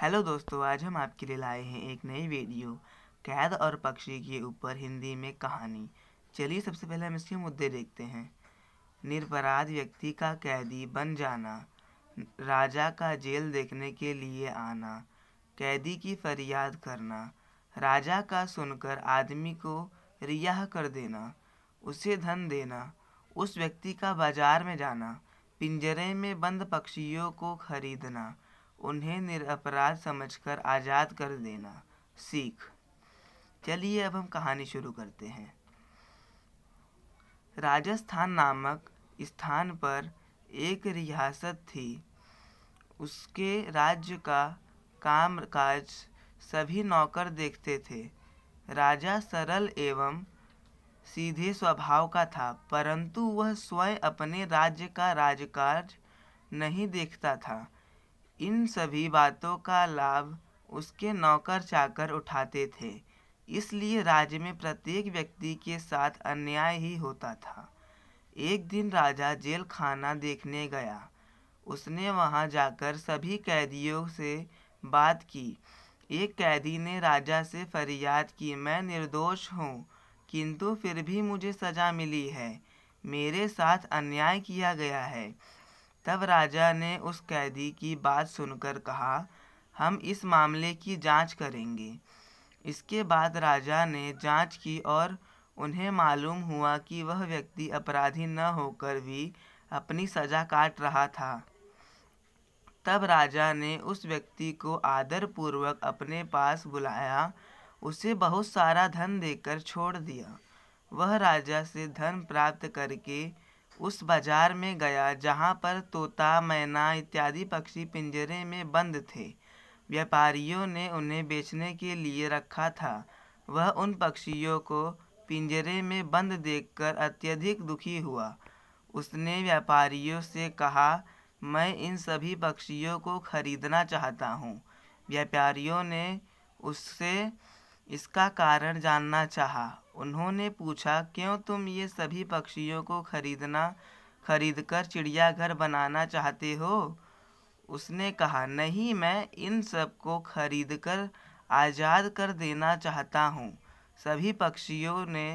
hello दोस्तों आज हम आपके लिए लाए हैं एक नई वीडियो कैद और पक्षी के ऊपर हिंदी में कहानी चलिए सबसे पहले हम इसके मुद्दे देखते हैं निरपराध व्यक्ति का कैदी बन जाना राजा का जेल देखने के लिए आना कैदी की फरियाद करना राजा का सुनकर आदमी को रिहा कर देना उसे धन देना उस व्यक्ति का बाजार में जाना पिंजरे में बंद पक्षियों को खरीदना उन्हें निरअपराध समझकर आज़ाद कर देना सीख चलिए अब हम कहानी शुरू करते हैं राजस्थान नामक स्थान पर एक रियासत थी उसके राज्य का काम काज सभी नौकर देखते थे राजा सरल एवं सीधे स्वभाव का था परंतु वह स्वयं अपने राज्य का राजकाज नहीं देखता था इन सभी बातों का लाभ उसके नौकर चाकर उठाते थे इसलिए राज्य में प्रत्येक व्यक्ति के साथ अन्याय ही होता था एक दिन राजा जेल खाना देखने गया उसने वहां जाकर सभी कैदियों से बात की एक कैदी ने राजा से फरियाद की मैं निर्दोष हूँ किंतु फिर भी मुझे सज़ा मिली है मेरे साथ अन्याय किया गया है तब राजा ने उस कैदी की बात सुनकर कहा हम इस मामले की जांच करेंगे इसके बाद राजा ने जांच की और उन्हें मालूम हुआ कि वह व्यक्ति अपराधी न होकर भी अपनी सज़ा काट रहा था तब राजा ने उस व्यक्ति को आदरपूर्वक अपने पास बुलाया उसे बहुत सारा धन देकर छोड़ दिया वह राजा से धन प्राप्त करके उस बाजार में गया जहाँ पर तोता मैना इत्यादि पक्षी पिंजरे में बंद थे व्यापारियों ने उन्हें बेचने के लिए रखा था वह उन पक्षियों को पिंजरे में बंद देखकर अत्यधिक दुखी हुआ उसने व्यापारियों से कहा मैं इन सभी पक्षियों को खरीदना चाहता हूँ व्यापारियों ने उससे इसका कारण जानना चाहा उन्होंने पूछा क्यों तुम ये सभी पक्षियों को खरीदना खरीदकर चिड़ियाघर बनाना चाहते हो उसने कहा नहीं मैं इन सब को खरीद कर आज़ाद कर देना चाहता हूँ सभी पक्षियों ने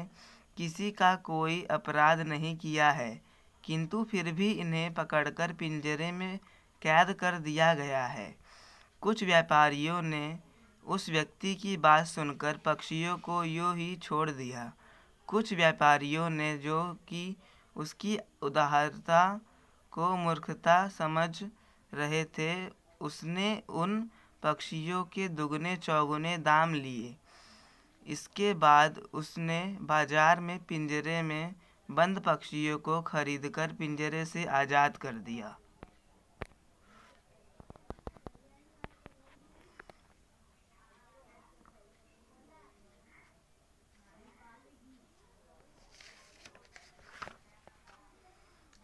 किसी का कोई अपराध नहीं किया है किंतु फिर भी इन्हें पकड़कर पिंजरे में कैद कर दिया गया है कुछ व्यापारियों ने उस व्यक्ति की बात सुनकर पक्षियों को यूं ही छोड़ दिया कुछ व्यापारियों ने जो कि उसकी उदाहरता को मूर्खता समझ रहे थे उसने उन पक्षियों के दुगने चौगुने दाम लिए इसके बाद उसने बाजार में पिंजरे में बंद पक्षियों को खरीदकर पिंजरे से आज़ाद कर दिया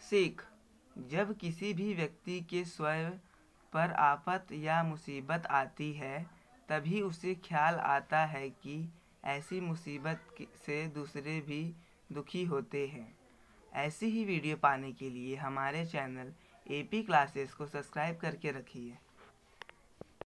सिख जब किसी भी व्यक्ति के स्वयं पर आफत या मुसीबत आती है तभी उसे ख्याल आता है कि ऐसी मुसीबत से दूसरे भी दुखी होते हैं ऐसी ही वीडियो पाने के लिए हमारे चैनल एपी क्लासेस को सब्सक्राइब करके रखिए